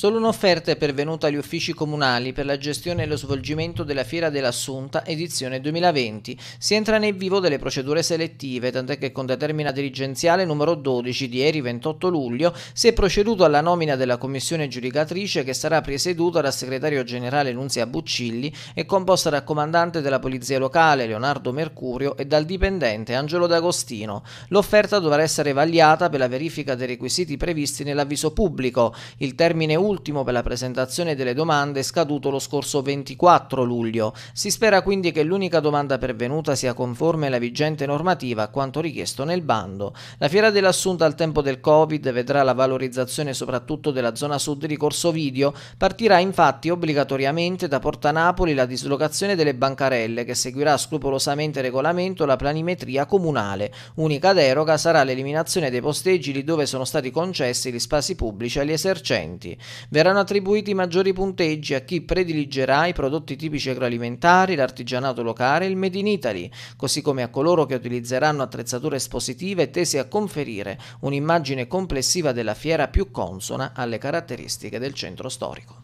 Solo un'offerta è pervenuta agli uffici comunali per la gestione e lo svolgimento della Fiera dell'Assunta edizione 2020. Si entra nel vivo delle procedure selettive, tant'è che con determina dirigenziale numero 12 di ieri 28 luglio si è proceduto alla nomina della commissione giudicatrice che sarà presieduta dal segretario generale Nunzia Buccilli e composta dal comandante della Polizia Locale Leonardo Mercurio e dal dipendente Angelo D'Agostino. L'offerta dovrà essere vagliata per la verifica dei requisiti previsti nell'avviso pubblico. Il termine ultimo per la presentazione delle domande è scaduto lo scorso 24 luglio. Si spera quindi che l'unica domanda pervenuta sia conforme alla vigente normativa a quanto richiesto nel bando. La fiera dell'assunta al tempo del Covid vedrà la valorizzazione soprattutto della zona sud di Corso Video, partirà infatti obbligatoriamente da Porta Napoli la dislocazione delle bancarelle che seguirà scrupolosamente regolamento la planimetria comunale. Unica deroga sarà l'eliminazione dei posteggi lì dove sono stati concessi gli spazi pubblici agli esercenti. Verranno attribuiti maggiori punteggi a chi prediligerà i prodotti tipici agroalimentari, l'artigianato locale e il Made in Italy, così come a coloro che utilizzeranno attrezzature espositive tese a conferire un'immagine complessiva della fiera più consona alle caratteristiche del centro storico.